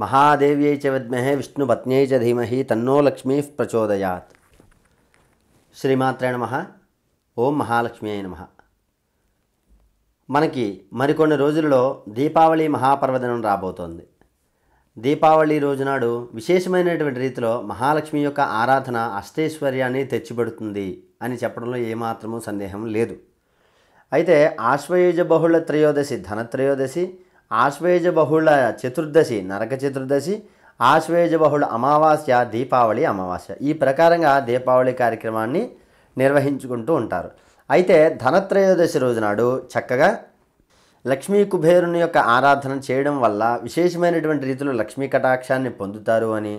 మహాదేవ్యై చ విద్మహే విష్ణుపత్న్యై చ ధీమహి తన్నో లక్ష్మీ ప్రచోదయాత్ శ్రీమాత్రే నమ ఓం మహాలక్ష్మి అయి నమ మనకి మరికొన్ని రోజులలో దీపావళి మహాపర్వదినం రాబోతోంది దీపావళి రోజునాడు విశేషమైనటువంటి రీతిలో మహాలక్ష్మి యొక్క ఆరాధన అష్టైశ్వర్యాన్ని తెచ్చిపెడుతుంది అని చెప్పడంలో ఏమాత్రమూ సందేహం లేదు అయితే ఆశ్వయుజ బహుళ త్రయోదశి ధనత్రయోదశి ఆశ్వేజ బహుళ చతుర్దశి నరక చతుర్దశి ఆశ్వేజ బహుళ అమావాస్య దీపావళి అమావాస్య ఈ ప్రకారంగా దీపావళి కార్యక్రమాన్ని నిర్వహించుకుంటూ ఉంటారు అయితే ధనత్రయోదశి రోజునాడు చక్కగా లక్ష్మీ కుబేరుని యొక్క ఆరాధన చేయడం వల్ల విశేషమైనటువంటి రీతిలో లక్ష్మీ కటాక్షాన్ని పొందుతారు అని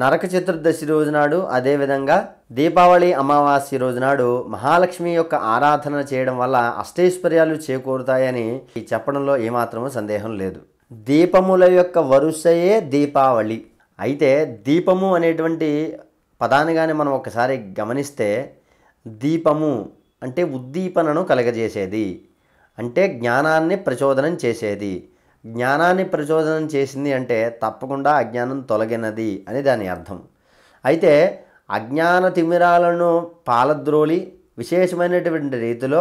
నరక చతుర్దశి రోజునాడు అదేవిధంగా దీపావళి అమావాస్య రోజునాడు మహాలక్ష్మి యొక్క ఆరాధన చేయడం వల్ల అష్టైశ్వర్యాలు చేకూరుతాయని ఈ చెప్పడంలో ఏమాత్రము సందేహం లేదు దీపముల యొక్క వరుసయే దీపావళి అయితే దీపము అనేటువంటి పదాన్ని కానీ మనం ఒకసారి గమనిస్తే దీపము అంటే ఉద్దీపనను కలగజేసేది అంటే జ్ఞానాన్ని ప్రచోదనం చేసేది జ్ఞానాన్ని ప్రచోదనం చేసింది అంటే తప్పకుండా అజ్ఞానం తొలగినది అని దాని అర్థం అయితే అజ్ఞాన తిమిరాలను పాలద్రోలి విశేషమైనటువంటి రీతిలో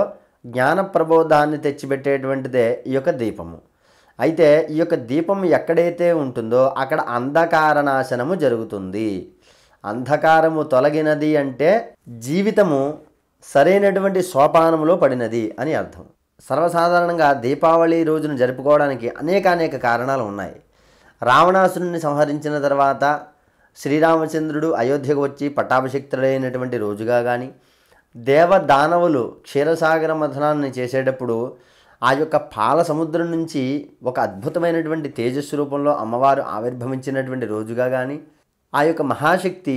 జ్ఞాన ప్రబోధాన్ని తెచ్చిపెట్టేటువంటిదే ఈ యొక్క దీపము అయితే ఈ యొక్క దీపం ఎక్కడైతే ఉంటుందో అక్కడ అంధకార నాశనము జరుగుతుంది అంధకారము తొలగినది అంటే జీవితము సరైనటువంటి సోపానములో పడినది అని అర్థం సర్వసాధారణంగా దీపావళి రోజును జరుపుకోవడానికి అనేక అనేక కారణాలు ఉన్నాయి రావణాసురుని సంహరించిన తర్వాత శ్రీరామచంద్రుడు అయోధ్యకు వచ్చి పట్టాభిషిక్తుడైనటువంటి రోజుగా కానీ దేవదానవులు క్షీరసాగర మథనాన్ని చేసేటప్పుడు ఆ యొక్క పాల సముద్రం నుంచి ఒక అద్భుతమైనటువంటి తేజస్సు రూపంలో అమ్మవారు ఆవిర్భవించినటువంటి రోజుగా కానీ ఆ యొక్క మహాశక్తి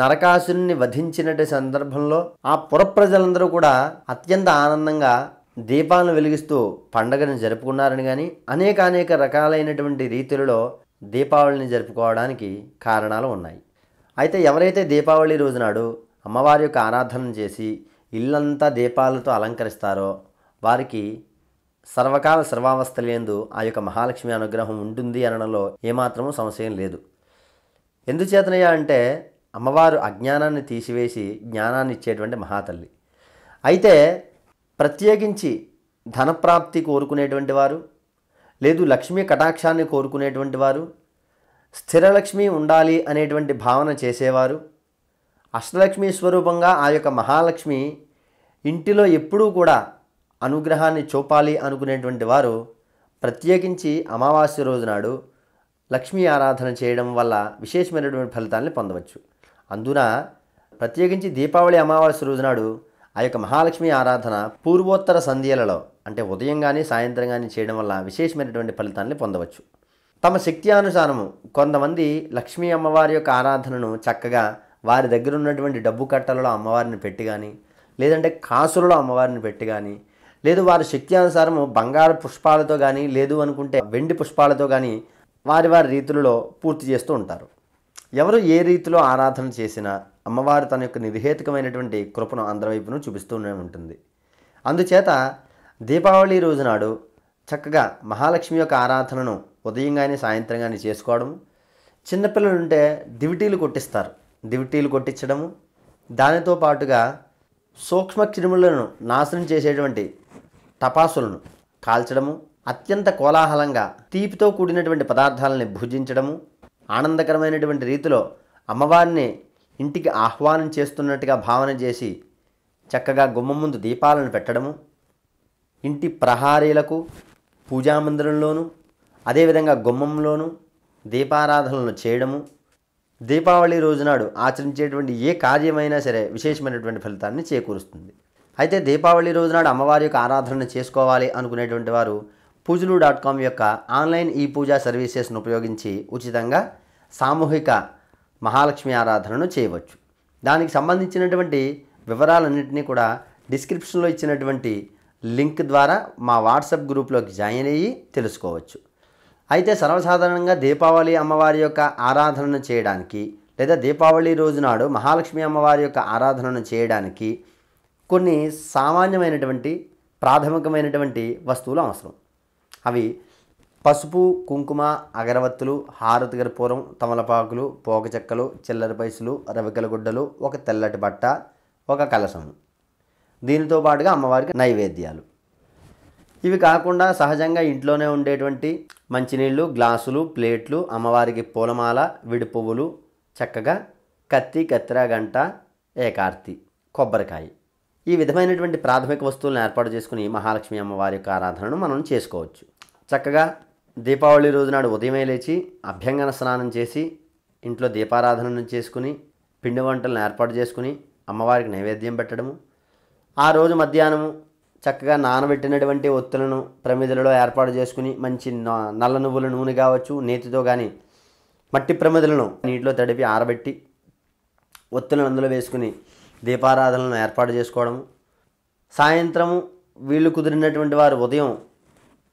నరకాసురుని వధించినటువంటి సందర్భంలో ఆ పురప్రజలందరూ కూడా అత్యంత ఆనందంగా దీపాలను వెలిగిస్తూ పండగను జరుపుకున్నారని కానీ అనేక అనేక రకాలైనటువంటి రీతులలో దీపావళిని జరుపుకోవడానికి కారణాలు ఉన్నాయి అయితే ఎవరైతే దీపావళి రోజునాడు అమ్మవారి యొక్క ఆరాధన చేసి ఇల్లంతా దీపాలతో అలంకరిస్తారో వారికి సర్వకాల సర్వావస్థలందు ఆ యొక్క మహాలక్ష్మి అనుగ్రహం ఉంటుంది అనడంలో ఏమాత్రమూ సంశయం లేదు ఎందుచేతనయ్యా అంటే అమ్మవారు అజ్ఞానాన్ని తీసివేసి జ్ఞానాన్ని ఇచ్చేటువంటి మహాతల్లి అయితే ప్రత్యేకించి ధనప్రాప్తి కోరుకునేటువంటి వారు లేదు లక్ష్మీ కటాక్షాన్ని కోరుకునేటువంటి వారు స్థిరలక్ష్మి ఉండాలి అనేటువంటి భావన చేసేవారు అష్టలక్ష్మి స్వరూపంగా ఆ యొక్క మహాలక్ష్మి ఇంటిలో ఎప్పుడూ కూడా అనుగ్రహాన్ని చూపాలి అనుకునేటువంటి వారు ప్రత్యేకించి అమావాస్య రోజునాడు లక్ష్మీ ఆరాధన చేయడం వల్ల విశేషమైనటువంటి ఫలితాన్ని పొందవచ్చు అందున ప్రత్యేకించి దీపావళి అమావాస్య రోజునాడు ఆ యొక్క మహాలక్ష్మి ఆరాధన పూర్వోత్తర సంధ్యలలో అంటే ఉదయం కానీ సాయంత్రం కానీ చేయడం వల్ల విశేషమైనటువంటి ఫలితాన్ని పొందవచ్చు తమ శక్తి అనుసారము కొంతమంది లక్ష్మీ అమ్మవారి యొక్క ఆరాధనను చక్కగా వారి దగ్గర ఉన్నటువంటి డబ్బు కట్టలలో అమ్మవారిని పెట్టి కానీ లేదంటే కాసులలో అమ్మవారిని పెట్టి కానీ లేదు వారి శక్తి అనుసారము బంగారు పుష్పాలతో కానీ లేదు అనుకుంటే వెండి పుష్పాలతో కానీ వారి వారి రీతులలో పూర్తి చేస్తూ ఉంటారు ఎవరు ఏ రీతిలో ఆరాధన చేసినా అమ్మవారు తన యొక్క నిర్హేతుకమైనటువంటి కృపను అందరవైపును చూపిస్తూనే ఉంటుంది అందుచేత దీపావళి రోజునాడు చక్కగా మహాలక్ష్మి యొక్క ఆరాధనను ఉదయం కానీ సాయంత్రం కానీ చేసుకోవడము చిన్నపిల్లలు ఉంటే దివిటీలు కొట్టిస్తారు దివిటీలు కొట్టించడము దానితో పాటుగా సూక్ష్మ క్రిములను నాశనం చేసేటువంటి టపాసులను కాల్చడము అత్యంత కోలాహలంగా తీపితో కూడినటువంటి పదార్థాలని భుజించడము ఆనందకరమైనటువంటి రీతిలో అమ్మవారిని ఇంటికి ఆహ్వానం చేస్తున్నట్టుగా భావన చేసి చక్కగా గుమ్మ ముందు దీపాలను పెట్టడము ఇంటి ప్రహారీలకు పూజామందిరంలోనూ అదేవిధంగా గుమ్మంలోనూ దీపారాధనలను చేయడము దీపావళి రోజునాడు ఆచరించేటువంటి ఏ కార్యమైనా సరే విశేషమైనటువంటి ఫలితాన్ని చేకూరుస్తుంది అయితే దీపావళి రోజునాడు అమ్మవారి యొక్క ఆరాధనను చేసుకోవాలి అనుకునేటువంటి వారు పూజలు డాట్ కామ్ యొక్క ఆన్లైన్ ఈ పూజా సర్వీసెస్ను ఉపయోగించి ఉచితంగా సామూహిక మహాలక్ష్మి ఆరాధనను చేయవచ్చు దానికి సంబంధించినటువంటి వివరాలన్నింటినీ కూడా డిస్క్రిప్షన్లో ఇచ్చినటువంటి లింక్ ద్వారా మా వాట్సాప్ గ్రూప్లోకి జాయిన్ అయ్యి తెలుసుకోవచ్చు అయితే సర్వసాధారణంగా దీపావళి అమ్మవారి యొక్క ఆరాధనను చేయడానికి లేదా దీపావళి రోజునాడు మహాలక్ష్మి అమ్మవారి యొక్క ఆరాధనను చేయడానికి కొన్ని సామాన్యమైనటువంటి ప్రాథమికమైనటువంటి వస్తువులు అవసరం అవి పసుపు కుంకుమ అగరవత్తులు హారతిగర పూరం తమలపాకులు పోగచెక్కలు చిల్లర పైసలు రవికల గుడ్డలు ఒక తెల్లటి బట్ట ఒక కలసం దీనితో పాటుగా అమ్మవారికి నైవేద్యాలు ఇవి కాకుండా సహజంగా ఇంట్లోనే ఉండేటువంటి మంచినీళ్ళు గ్లాసులు ప్లేట్లు అమ్మవారికి పూలమాల విడి పువ్వులు చక్కగా కత్తి కత్తిర గంట ఏకార్తి కొబ్బరికాయ ఈ విధమైనటువంటి ప్రాథమిక వస్తువులను ఏర్పాటు చేసుకుని మహాలక్ష్మి అమ్మవారి యొక్క ఆరాధనను మనం చేసుకోవచ్చు చక్కగా దీపావళి రోజునాడు ఉదయమే లేచి అభ్యంగన స్నానం చేసి ఇంట్లో దీపారాధనను చేసుకుని పిండి వంటలను ఏర్పాటు చేసుకుని అమ్మవారికి నైవేద్యం పెట్టడము ఆ రోజు మధ్యాహ్నము చక్కగా నానబెట్టినటువంటి ఒత్తులను ప్రమిదలలో ఏర్పాటు చేసుకుని మంచి నల్ల నువ్వుల నూనె కావచ్చు నేతితో కానీ మట్టి ప్రమిదలను నీటిలో తడిపి ఆరబెట్టి ఒత్తులను అందులో వేసుకుని దీపారాధనలను ఏర్పాటు చేసుకోవడము సాయంత్రము వీళ్ళు కుదిరినటువంటి వారు ఉదయం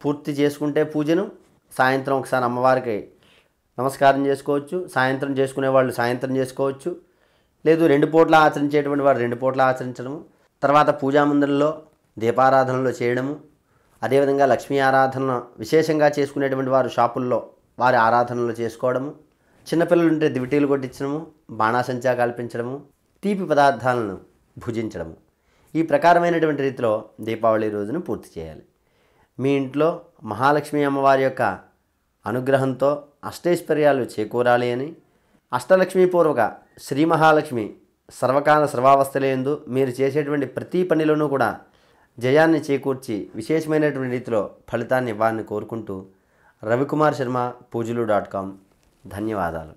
పూర్తి చేసుకుంటే పూజను సాయంత్రం ఒకసారి అమ్మవారికి నమస్కారం చేసుకోవచ్చు సాయంత్రం చేసుకునే వాళ్ళు సాయంత్రం చేసుకోవచ్చు లేదు రెండు పూట్ల ఆచరించేటువంటి వారు రెండు పూట్ల ఆచరించడము తర్వాత పూజామందిరంలో దీపారాధనలో చేయడము అదేవిధంగా లక్ష్మీ ఆరాధన విశేషంగా చేసుకునేటువంటి వారు షాపుల్లో వారి ఆరాధనలు చేసుకోవడము చిన్నపిల్లలు ఉంటే దివిటీలు కొట్టించడము బాణాసంచా కల్పించడము తీపి పదార్థాలను భుజించడము ఈ ప్రకారమైనటువంటి రీతిలో దీపావళి రోజును పూర్తి చేయాలి మీ ఇంట్లో మహాలక్ష్మి అమ్మవారి యొక్క అనుగ్రహంతో అష్టైశ్వర్యాలు చేకూరాలి అని అష్టలక్ష్మీపూర్వక శ్రీ మహాలక్ష్మి సర్వకాల సర్వావస్థలేందు మీరు చేసేటువంటి ప్రతి పనిలోనూ కూడా జయాన్ని చేకూర్చి విశేషమైనటువంటి రీతిలో ఫలితాన్ని ఇవ్వాలని కోరుకుంటూ రవికుమార్ శర్మ పూజలు డాట్ కామ్ ధన్యవాదాలు